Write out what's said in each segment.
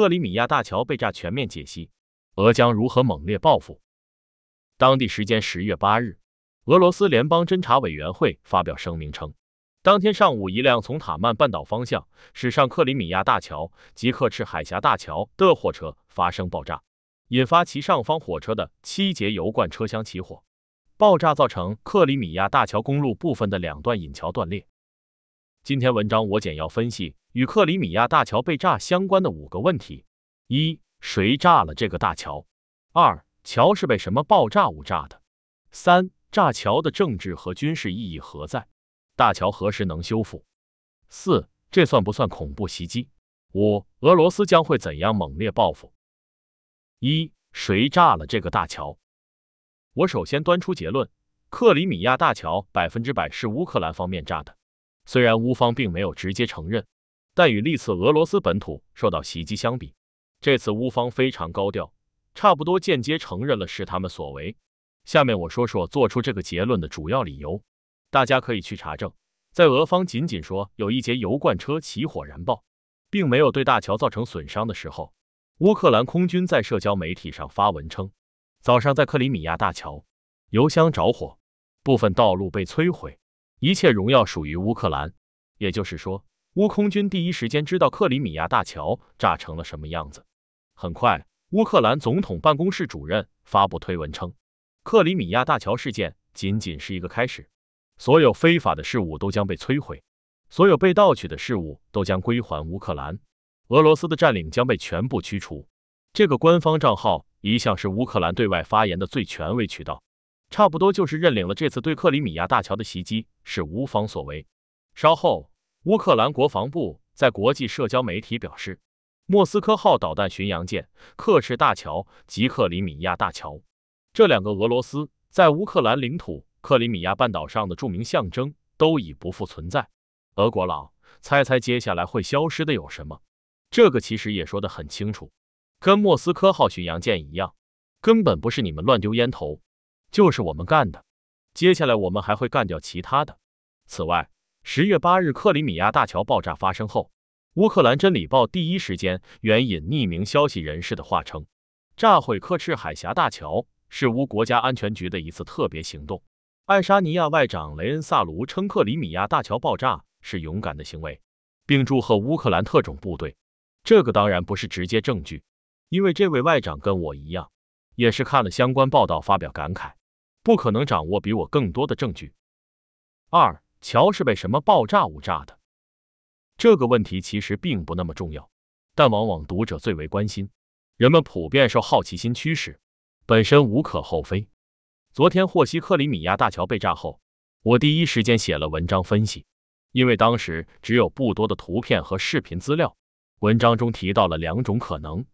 克里米亚大桥被炸全面解析，俄将如何猛烈报复？当地时间十月八日，俄罗斯联邦侦查委员会发表声明称，当天上午，一辆从塔曼半岛方向驶上克里米亚大桥及克赤海峡大桥的货车发生爆炸，引发其上方火车的七节油罐车厢起火。爆炸造成克里米亚大桥公路部分的两段引桥断裂。今天文章我简要分析。与克里米亚大桥被炸相关的五个问题：一、谁炸了这个大桥？二、桥是被什么爆炸物炸的？三、炸桥的政治和军事意义何在？大桥何时能修复？四、这算不算恐怖袭击？五、俄罗斯将会怎样猛烈报复？一、谁炸了这个大桥？我首先端出结论：克里米亚大桥百分之百是乌克兰方面炸的，虽然乌方并没有直接承认。但与历次俄罗斯本土受到袭击相比，这次乌方非常高调，差不多间接承认了是他们所为。下面我说说做出这个结论的主要理由，大家可以去查证。在俄方仅仅说有一节油罐车起火燃爆，并没有对大桥造成损伤的时候，乌克兰空军在社交媒体上发文称：“早上在克里米亚大桥，油箱着火，部分道路被摧毁，一切荣耀属于乌克兰。”也就是说。乌空军第一时间知道克里米亚大桥炸成了什么样子。很快，乌克兰总统办公室主任发布推文称：“克里米亚大桥事件仅仅是一个开始，所有非法的事物都将被摧毁，所有被盗取的事物都将归还乌克兰，俄罗斯的占领将被全部驱除。”这个官方账号一向是乌克兰对外发言的最权威渠道，差不多就是认领了这次对克里米亚大桥的袭击是乌方所为。稍后。乌克兰国防部在国际社交媒体表示，莫斯科号导弹巡洋舰、克赤大桥及克里米亚大桥这两个俄罗斯在乌克兰领土克里米亚半岛上的著名象征都已不复存在。俄国佬，猜猜接下来会消失的有什么？这个其实也说得很清楚，跟莫斯科号巡洋舰一样，根本不是你们乱丢烟头，就是我们干的。接下来我们还会干掉其他的。此外，十月八日，克里米亚大桥爆炸发生后，乌克兰《真理报》第一时间援引匿名消息人士的话称，炸毁克赤海峡大桥是乌国家安全局的一次特别行动。爱沙尼亚外长雷恩萨卢称，克里米亚大桥爆炸是勇敢的行为，并祝贺乌克兰特种部队。这个当然不是直接证据，因为这位外长跟我一样，也是看了相关报道发表感慨，不可能掌握比我更多的证据。二。桥是被什么爆炸物炸的？这个问题其实并不那么重要，但往往读者最为关心。人们普遍受好奇心驱使，本身无可厚非。昨天获悉克里米亚大桥被炸后，我第一时间写了文章分析，因为当时只有不多的图片和视频资料。文章中提到了两种可能：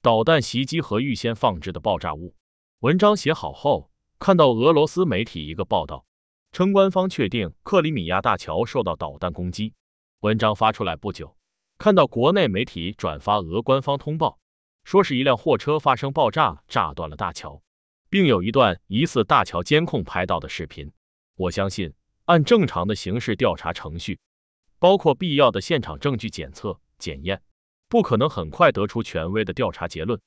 导弹袭击和预先放置的爆炸物。文章写好后，看到俄罗斯媒体一个报道。称官方确定克里米亚大桥受到导弹攻击。文章发出来不久，看到国内媒体转发俄官方通报，说是一辆货车发生爆炸，炸断了大桥，并有一段疑似大桥监控拍到的视频。我相信，按正常的刑事调查程序，包括必要的现场证据检测、检验，不可能很快得出权威的调查结论。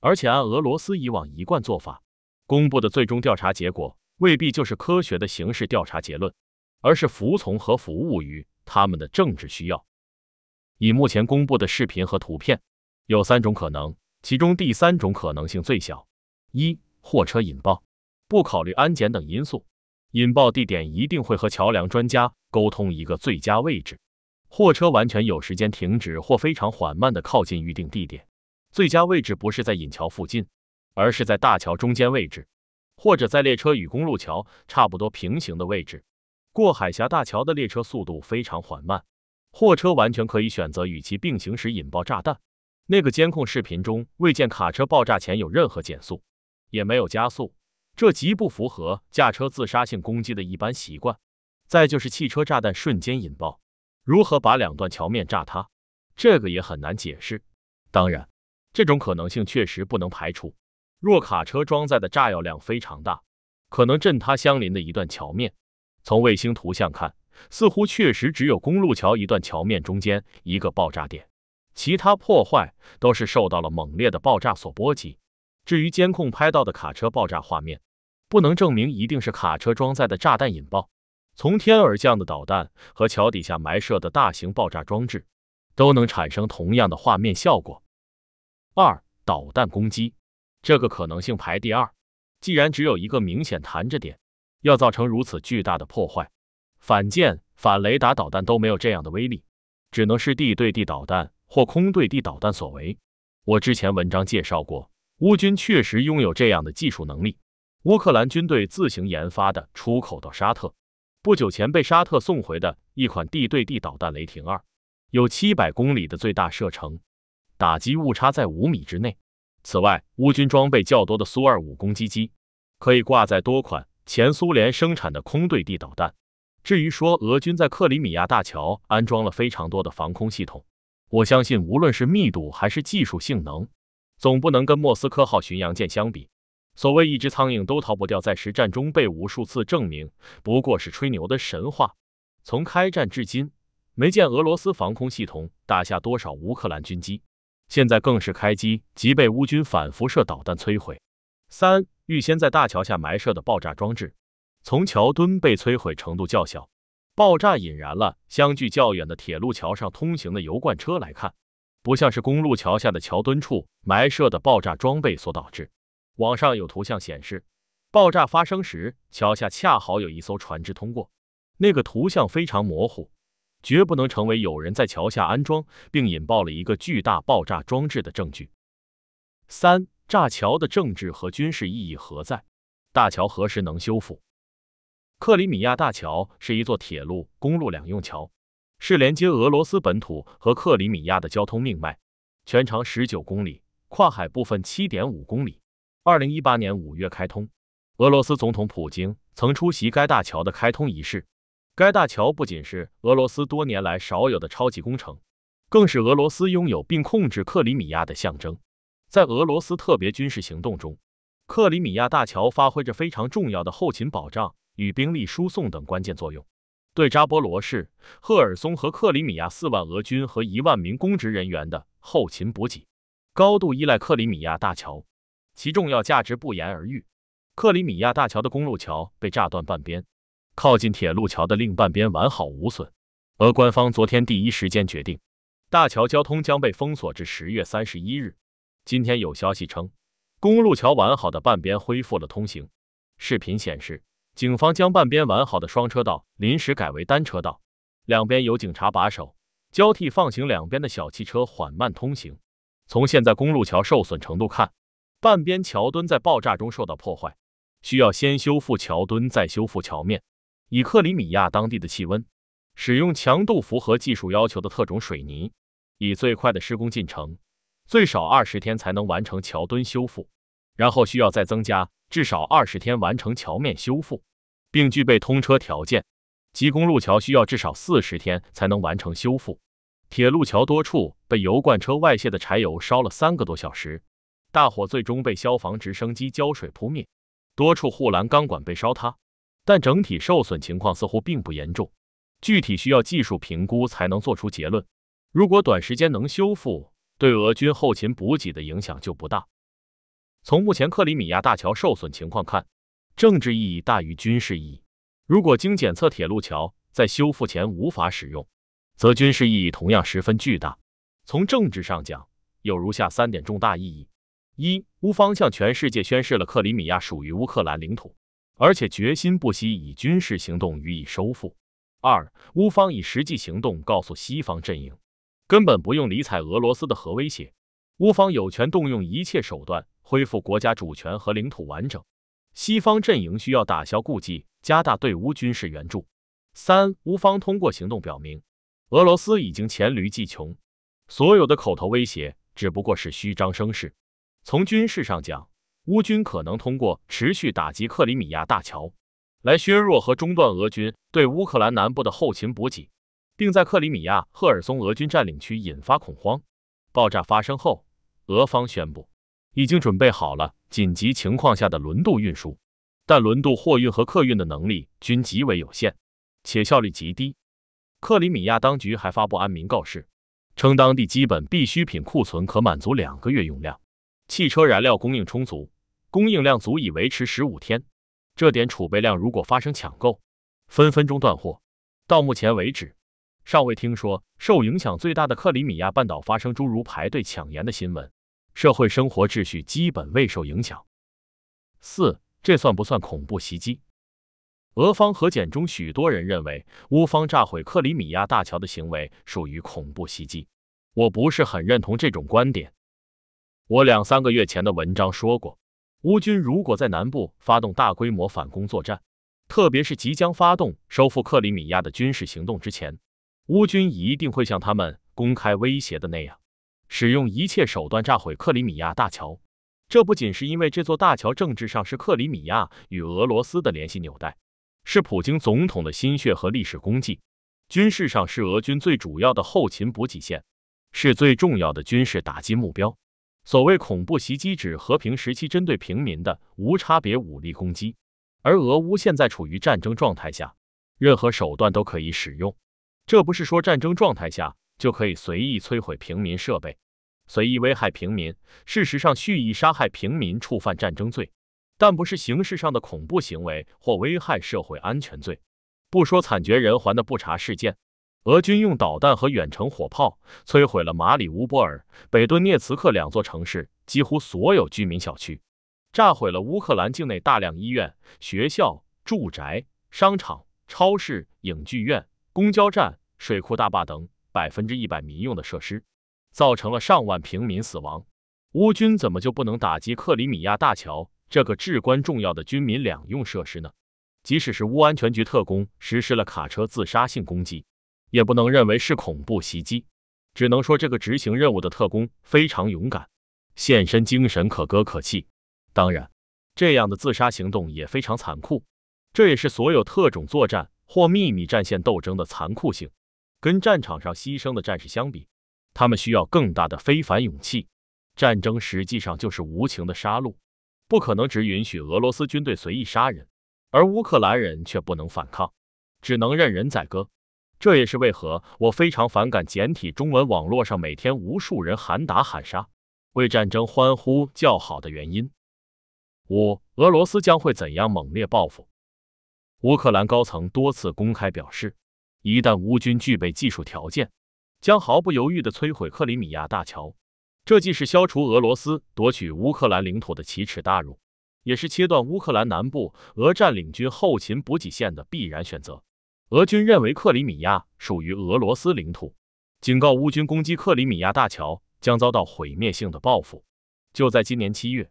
而且，按俄罗斯以往一贯做法，公布的最终调查结果。未必就是科学的形式调查结论，而是服从和服务于他们的政治需要。以目前公布的视频和图片，有三种可能，其中第三种可能性最小。一、货车引爆，不考虑安检等因素，引爆地点一定会和桥梁专家沟通一个最佳位置。货车完全有时间停止或非常缓慢的靠近预定地点。最佳位置不是在引桥附近，而是在大桥中间位置。或者在列车与公路桥差不多平行的位置，过海峡大桥的列车速度非常缓慢，货车完全可以选择与其并行时引爆炸弹。那个监控视频中未见卡车爆炸前有任何减速，也没有加速，这极不符合驾车自杀性攻击的一般习惯。再就是汽车炸弹瞬间引爆，如何把两段桥面炸塌，这个也很难解释。当然，这种可能性确实不能排除。若卡车装载的炸药量非常大，可能震塌相邻的一段桥面。从卫星图像看，似乎确实只有公路桥一段桥面中间一个爆炸点，其他破坏都是受到了猛烈的爆炸所波及。至于监控拍到的卡车爆炸画面，不能证明一定是卡车装载的炸弹引爆。从天而降的导弹和桥底下埋设的大型爆炸装置，都能产生同样的画面效果。二导弹攻击。这个可能性排第二，既然只有一个明显弹着点，要造成如此巨大的破坏，反舰、反雷达导弹都没有这样的威力，只能是地对地导弹或空对地导弹所为。我之前文章介绍过，乌军确实拥有这样的技术能力。乌克兰军队自行研发的、出口到沙特，不久前被沙特送回的一款地对地导弹“雷霆二”，有七百公里的最大射程，打击误差在五米之内。此外，乌军装备较多的苏 -25 攻击机，可以挂载多款前苏联生产的空对地导弹。至于说俄军在克里米亚大桥安装了非常多的防空系统，我相信无论是密度还是技术性能，总不能跟莫斯科号巡洋舰相比。所谓一只苍蝇都逃不掉，在实战中被无数次证明不过是吹牛的神话。从开战至今，没见俄罗斯防空系统打下多少乌克兰军机。现在更是开机即被乌军反辐射导弹摧毁。三、预先在大桥下埋设的爆炸装置，从桥墩被摧毁程度较小，爆炸引燃了相距较远的铁路桥上通行的油罐车来看，不像是公路桥下的桥墩处埋设的爆炸装备所导致。网上有图像显示，爆炸发生时桥下恰好有一艘船只通过，那个图像非常模糊。绝不能成为有人在桥下安装并引爆了一个巨大爆炸装置的证据。三炸桥的政治和军事意义何在？大桥何时能修复？克里米亚大桥是一座铁路、公路两用桥，是连接俄罗斯本土和克里米亚的交通命脉，全长十九公里，跨海部分七点五公里。二零一八年五月开通，俄罗斯总统普京曾出席该大桥的开通仪式。该大桥不仅是俄罗斯多年来少有的超级工程，更是俄罗斯拥有并控制克里米亚的象征。在俄罗斯特别军事行动中，克里米亚大桥发挥着非常重要的后勤保障与兵力输送等关键作用，对扎波罗市、赫尔松和克里米亚四万俄军和一万名公职人员的后勤补给，高度依赖克里米亚大桥，其重要价值不言而喻。克里米亚大桥的公路桥被炸断半边。靠近铁路桥的另半边完好无损，俄官方昨天第一时间决定，大桥交通将被封锁至十月三十一日。今天有消息称，公路桥完好的半边恢复了通行。视频显示，警方将半边完好的双车道临时改为单车道，两边有警察把守，交替放行两边的小汽车缓慢通行。从现在公路桥受损程度看，半边桥墩在爆炸中受到破坏，需要先修复桥墩，再修复桥面。以克里米亚当地的气温，使用强度符合技术要求的特种水泥，以最快的施工进程，最少二十天才能完成桥墩修复，然后需要再增加至少二十天完成桥面修复，并具备通车条件。吉公路桥需要至少四十天才能完成修复。铁路桥多处被油罐车外泄的柴油烧了三个多小时，大火最终被消防直升机浇水扑灭，多处护栏钢管被烧塌。但整体受损情况似乎并不严重，具体需要技术评估才能做出结论。如果短时间能修复，对俄军后勤补给的影响就不大。从目前克里米亚大桥受损情况看，政治意义大于军事意义。如果经检测铁路桥在修复前无法使用，则军事意义同样十分巨大。从政治上讲，有如下三点重大意义：一、乌方向全世界宣示了克里米亚属于乌克兰领土。而且决心不惜以军事行动予以收复。二，乌方以实际行动告诉西方阵营，根本不用理睬俄罗斯的核威胁，乌方有权动用一切手段恢复国家主权和领土完整。西方阵营需要打消顾忌，加大对乌军事援助。三，乌方通过行动表明，俄罗斯已经黔驴技穷，所有的口头威胁只不过是虚张声势。从军事上讲。乌军可能通过持续打击克里米亚大桥，来削弱和中断俄军对乌克兰南部的后勤补给，并在克里米亚赫尔松俄军占领区引发恐慌。爆炸发生后，俄方宣布已经准备好了紧急情况下的轮渡运输，但轮渡货运和客运的能力均极为有限，且效率极低。克里米亚当局还发布安民告示，称当地基本必需品库存可满足两个月用量，汽车燃料供应充足。供应量足以维持十五天，这点储备量如果发生抢购，分分钟断货。到目前为止，尚未听说受影响最大的克里米亚半岛发生诸如排队抢盐的新闻，社会生活秩序基本未受影响。四，这算不算恐怖袭击？俄方和解中，许多人认为乌方炸毁克里米亚大桥的行为属于恐怖袭击，我不是很认同这种观点。我两三个月前的文章说过。乌军如果在南部发动大规模反攻作战，特别是即将发动收复克里米亚的军事行动之前，乌军一定会像他们公开威胁的那样，使用一切手段炸毁克里米亚大桥。这不仅是因为这座大桥政治上是克里米亚与俄罗斯的联系纽带，是普京总统的心血和历史功绩；军事上是俄军最主要的后勤补给线，是最重要的军事打击目标。所谓恐怖袭击，指和平时期针对平民的无差别武力攻击，而俄乌现在处于战争状态下，任何手段都可以使用。这不是说战争状态下就可以随意摧毁平民设备，随意危害平民。事实上，蓄意杀害平民触犯战争罪，但不是形式上的恐怖行为或危害社会安全罪。不说惨绝人寰的布查事件。俄军用导弹和远程火炮摧毁了马里乌波尔、北顿涅茨克两座城市几乎所有居民小区，炸毁了乌克兰境内大量医院、学校、住宅、商场、超市、影剧院、公交站、水库大坝等百分之一百民用的设施，造成了上万平民死亡。乌军怎么就不能打击克里米亚大桥这个至关重要的军民两用设施呢？即使是乌安全局特工实施了卡车自杀性攻击。也不能认为是恐怖袭击，只能说这个执行任务的特工非常勇敢，献身精神可歌可泣。当然，这样的自杀行动也非常残酷，这也是所有特种作战或秘密战线斗争的残酷性。跟战场上牺牲的战士相比，他们需要更大的非凡勇气。战争实际上就是无情的杀戮，不可能只允许俄罗斯军队随意杀人，而乌克兰人却不能反抗，只能任人宰割。这也是为何我非常反感简体中文网络上每天无数人喊打喊杀，为战争欢呼叫好的原因。五，俄罗斯将会怎样猛烈报复？乌克兰高层多次公开表示，一旦乌军具备技术条件，将毫不犹豫的摧毁克里米亚大桥。这既是消除俄罗斯夺取乌克兰领土的奇耻大辱，也是切断乌克兰南部俄占领军后勤补给线的必然选择。俄军认为克里米亚属于俄罗斯领土，警告乌军攻击克里米亚大桥将遭到毁灭性的报复。就在今年七月，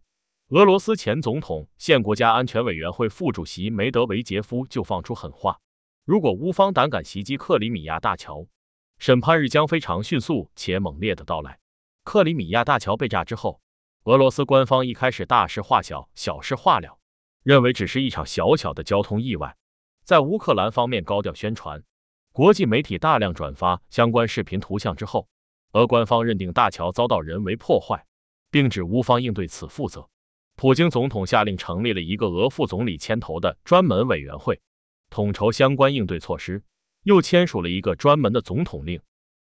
俄罗斯前总统、现国家安全委员会副主席梅德韦杰夫就放出狠话：如果乌方胆敢袭击克里米亚大桥，审判日将非常迅速且猛烈的到来。克里米亚大桥被炸之后，俄罗斯官方一开始大事化小、小事化了，认为只是一场小小的交通意外。在乌克兰方面高调宣传，国际媒体大量转发相关视频图像之后，俄官方认定大桥遭到人为破坏，并指乌方应对此负责。普京总统下令成立了一个俄副总理牵头的专门委员会，统筹相关应对措施，又签署了一个专门的总统令，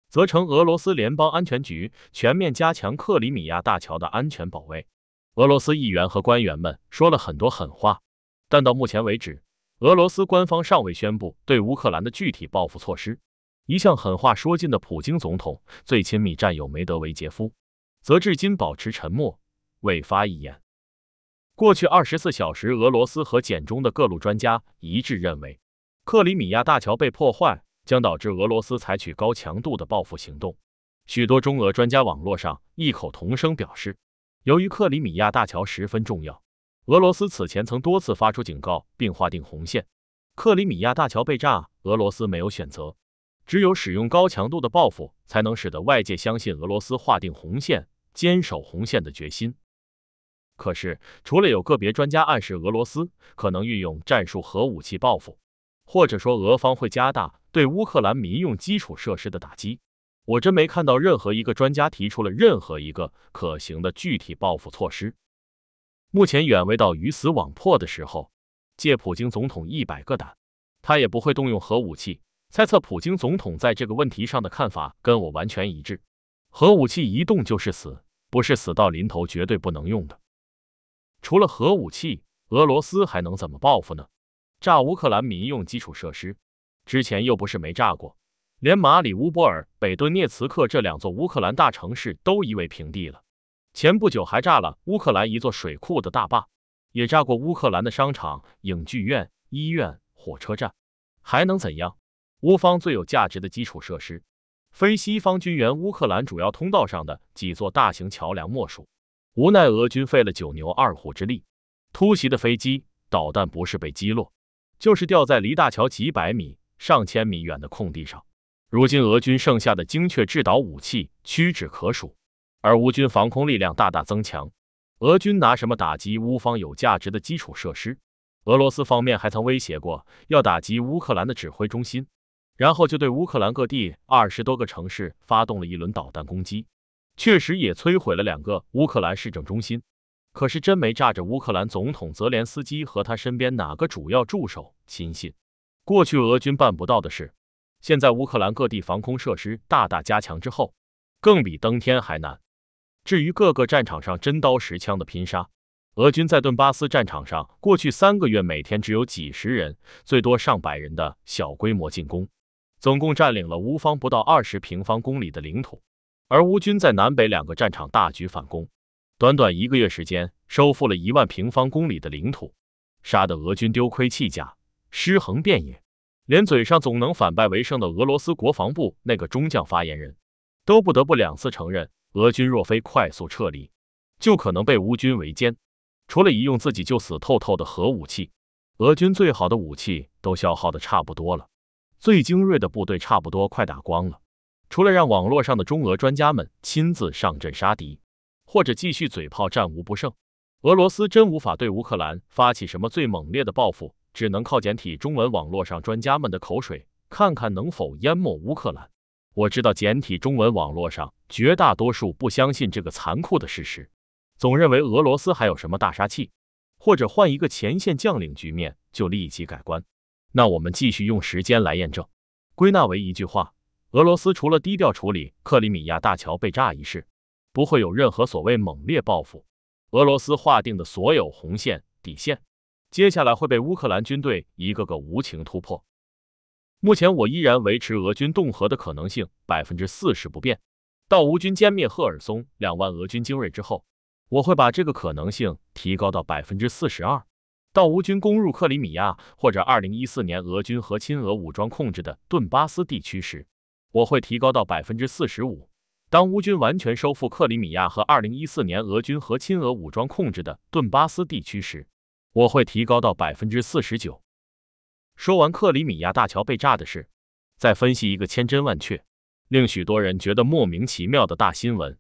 责成俄罗斯联邦安全局全面加强克里米亚大桥的安全保卫。俄罗斯议员和官员们说了很多狠话，但到目前为止。俄罗斯官方尚未宣布对乌克兰的具体报复措施。一向狠话说尽的普京总统最亲密战友梅德韦杰夫，则至今保持沉默，未发一言。过去二十四小时，俄罗斯和简中的各路专家一致认为，克里米亚大桥被破坏将导致俄罗斯采取高强度的报复行动。许多中俄专家网络上异口同声表示，由于克里米亚大桥十分重要。俄罗斯此前曾多次发出警告，并划定红线。克里米亚大桥被炸，俄罗斯没有选择，只有使用高强度的报复，才能使得外界相信俄罗斯划定红线、坚守红线的决心。可是，除了有个别专家暗示俄罗斯可能运用战术核武器报复，或者说俄方会加大对乌克兰民用基础设施的打击，我真没看到任何一个专家提出了任何一个可行的具体报复措施。目前远未到鱼死网破的时候，借普京总统一百个胆，他也不会动用核武器。猜测普京总统在这个问题上的看法跟我完全一致，核武器一动就是死，不是死到临头绝对不能用的。除了核武器，俄罗斯还能怎么报复呢？炸乌克兰民用基础设施，之前又不是没炸过，连马里乌波尔、北顿涅茨克这两座乌克兰大城市都夷为平地了。前不久还炸了乌克兰一座水库的大坝，也炸过乌克兰的商场、影剧院、医院、火车站，还能怎样？乌方最有价值的基础设施，非西方军援乌克兰主要通道上的几座大型桥梁莫属。无奈俄军费了九牛二虎之力，突袭的飞机、导弹不是被击落，就是掉在离大桥几百米、上千米远的空地上。如今俄军剩下的精确制导武器屈指可数。而乌军防空力量大大增强，俄军拿什么打击乌方有价值的基础设施？俄罗斯方面还曾威胁过要打击乌克兰的指挥中心，然后就对乌克兰各地二十多个城市发动了一轮导弹攻击，确实也摧毁了两个乌克兰市政中心，可是真没炸着乌克兰总统泽连斯基和他身边哪个主要助手亲信。过去俄军办不到的事，现在乌克兰各地防空设施大大加强之后，更比登天还难。至于各个战场上真刀实枪的拼杀，俄军在顿巴斯战场上过去三个月每天只有几十人，最多上百人的小规模进攻，总共占领了乌方不到二十平方公里的领土；而乌军在南北两个战场大举反攻，短短一个月时间收复了一万平方公里的领土，杀得俄军丢盔弃甲，尸横遍野。连嘴上总能反败为胜的俄罗斯国防部那个中将发言人，都不得不两次承认。俄军若非快速撤离，就可能被乌军围歼。除了一用自己就死透透的核武器，俄军最好的武器都消耗的差不多了，最精锐的部队差不多快打光了。除了让网络上的中俄专家们亲自上阵杀敌，或者继续嘴炮战无不胜，俄罗斯真无法对乌克兰发起什么最猛烈的报复，只能靠简体中文网络上专家们的口水，看看能否淹没乌克兰。我知道简体中文网络上绝大多数不相信这个残酷的事实，总认为俄罗斯还有什么大杀器，或者换一个前线将领，局面就立即改观。那我们继续用时间来验证。归纳为一句话：俄罗斯除了低调处理克里米亚大桥被炸一事，不会有任何所谓猛烈报复。俄罗斯划定的所有红线底线，接下来会被乌克兰军队一个个无情突破。目前我依然维持俄军渡河的可能性百分之四十不变。到乌军歼灭赫尔松两万俄军精锐之后，我会把这个可能性提高到百分之四十二。到乌军攻入克里米亚或者二零一四年俄军和亲俄武装控制的顿巴斯地区时，我会提高到百分之四十五。当乌军完全收复克里米亚和二零一四年俄军和亲俄武装控制的顿巴斯地区时，我会提高到百分之四十九。说完克里米亚大桥被炸的事，再分析一个千真万确、令许多人觉得莫名其妙的大新闻。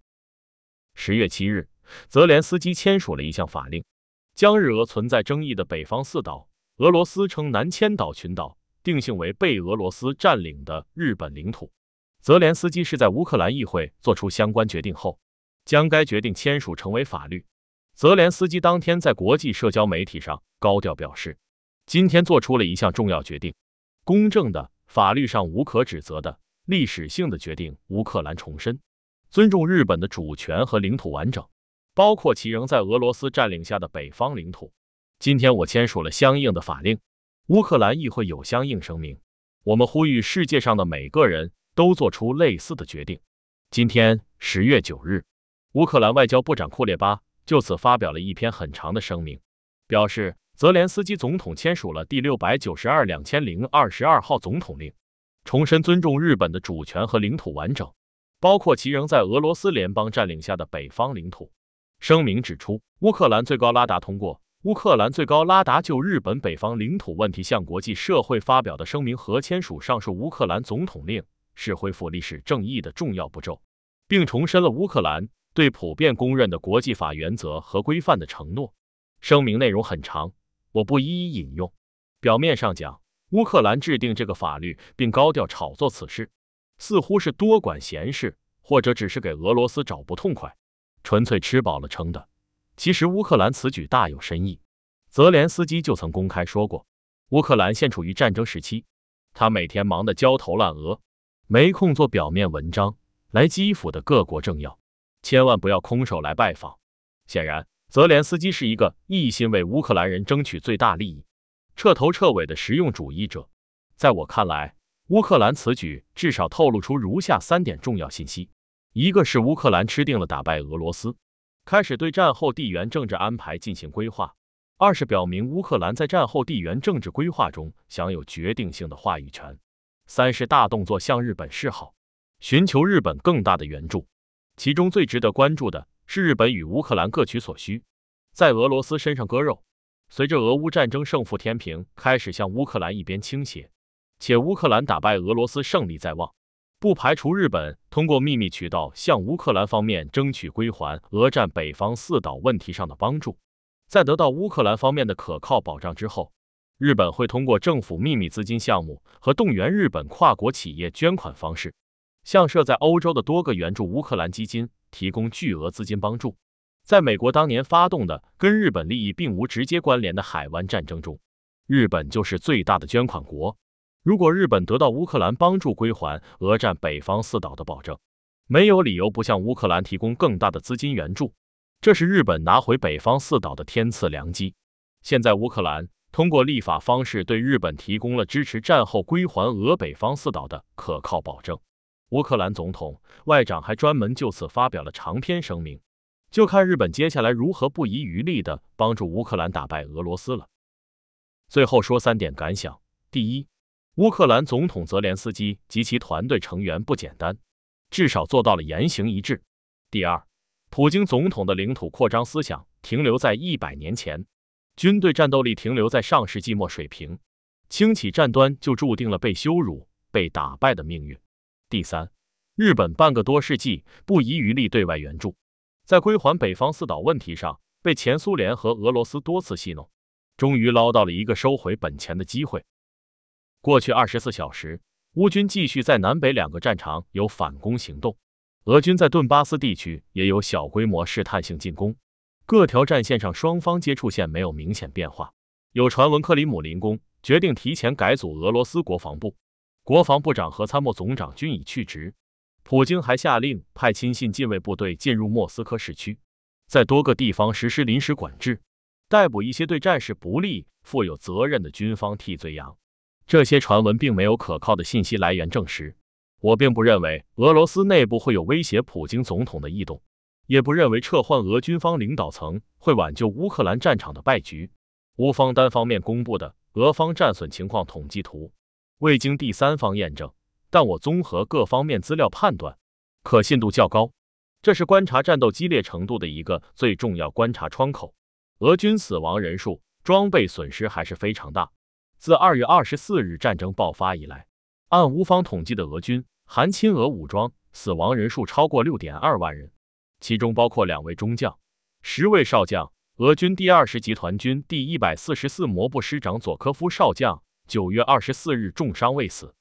十月七日，泽连斯基签署了一项法令，将日俄存在争议的北方四岛（俄罗斯称南千岛群岛）定性为被俄罗斯占领的日本领土。泽连斯基是在乌克兰议会作出相关决定后，将该决定签署成为法律。泽连斯基当天在国际社交媒体上高调表示。今天做出了一项重要决定，公正的、法律上无可指责的、历史性的决定。乌克兰重申尊重日本的主权和领土完整，包括其仍在俄罗斯占领下的北方领土。今天我签署了相应的法令，乌克兰议会有相应声明。我们呼吁世界上的每个人都做出类似的决定。今天十月九日，乌克兰外交部长库列巴就此发表了一篇很长的声明，表示。泽连斯基总统签署了第六百九十二两千零二十二号总统令，重申尊重日本的主权和领土完整，包括其仍在俄罗斯联邦占领下的北方领土。声明指出，乌克兰最高拉达通过乌克兰最高拉达就日本北方领土问题向国际社会发表的声明和签署上述乌克兰总统令，是恢复历史正义的重要步骤，并重申了乌克兰对普遍公认的国际法原则和规范的承诺。声明内容很长。我不一一引用。表面上讲，乌克兰制定这个法律并高调炒作此事，似乎是多管闲事，或者只是给俄罗斯找不痛快，纯粹吃饱了撑的。其实，乌克兰此举大有深意。泽连斯基就曾公开说过，乌克兰现处于战争时期，他每天忙得焦头烂额，没空做表面文章。来基辅的各国政要，千万不要空手来拜访。显然。泽连斯基是一个一心为乌克兰人争取最大利益、彻头彻尾的实用主义者。在我看来，乌克兰此举至少透露出如下三点重要信息：一个是乌克兰吃定了打败俄罗斯，开始对战后地缘政治安排进行规划；二是表明乌克兰在战后地缘政治规划中享有决定性的话语权；三是大动作向日本示好，寻求日本更大的援助。其中最值得关注的。是日本与乌克兰各取所需，在俄罗斯身上割肉。随着俄乌战争胜负天平开始向乌克兰一边倾斜，且乌克兰打败俄罗斯胜利在望，不排除日本通过秘密渠道向乌克兰方面争取归还俄占北方四岛问题上的帮助。在得到乌克兰方面的可靠保障之后，日本会通过政府秘密资金项目和动员日本跨国企业捐款方式，向设在欧洲的多个援助乌克兰基金。提供巨额资金帮助，在美国当年发动的跟日本利益并无直接关联的海湾战争中，日本就是最大的捐款国。如果日本得到乌克兰帮助归还俄占北方四岛的保证，没有理由不向乌克兰提供更大的资金援助。这是日本拿回北方四岛的天赐良机。现在乌克兰通过立法方式对日本提供了支持战后归还俄北方四岛的可靠保证。乌克兰总统、外长还专门就此发表了长篇声明，就看日本接下来如何不遗余力地帮助乌克兰打败俄罗斯了。最后说三点感想：第一，乌克兰总统泽连斯基及其团队成员不简单，至少做到了言行一致；第二，普京总统的领土扩张思想停留在一百年前，军队战斗力停留在上世纪末水平，轻启战端就注定了被羞辱、被打败的命运。第三，日本半个多世纪不遗余力对外援助，在归还北方四岛问题上被前苏联和俄罗斯多次戏弄，终于捞到了一个收回本钱的机会。过去二十四小时，乌军继续在南北两个战场有反攻行动，俄军在顿巴斯地区也有小规模试探性进攻，各条战线上双方接触线没有明显变化。有传闻克里姆林宫决定提前改组俄罗斯国防部。国防部长和参谋总长均已去职，普京还下令派亲信禁卫部队进入莫斯科市区，在多个地方实施临时管制，逮捕一些对战事不利、负有责任的军方替罪羊。这些传闻并没有可靠的信息来源证实。我并不认为俄罗斯内部会有威胁普京总统的异动，也不认为撤换俄军方领导层会挽救乌克兰战场的败局。乌方单方面公布的俄方战损情况统计图。未经第三方验证，但我综合各方面资料判断，可信度较高。这是观察战斗激烈程度的一个最重要观察窗口。俄军死亡人数、装备损失还是非常大。自二月二十四日战争爆发以来，按乌方统计的俄军（含亲俄武装）死亡人数超过六点二万人，其中包括两位中将、十位少将。俄军第二十集团军第一百四十四摩步师长佐科夫少将。九月二十四日重伤未死，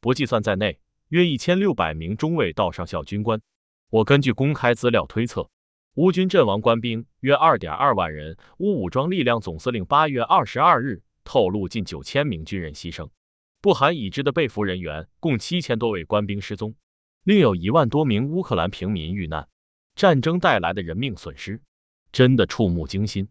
不计算在内，约一千六百名中尉到上校军官。我根据公开资料推测，乌军阵亡官兵约二点二万人。乌武装力量总司令八月二十二日透露，近九千名军人牺牲，不含已知的被俘人员，共七千多位官兵失踪，另有一万多名乌克兰平民遇难。战争带来的人命损失，真的触目惊心。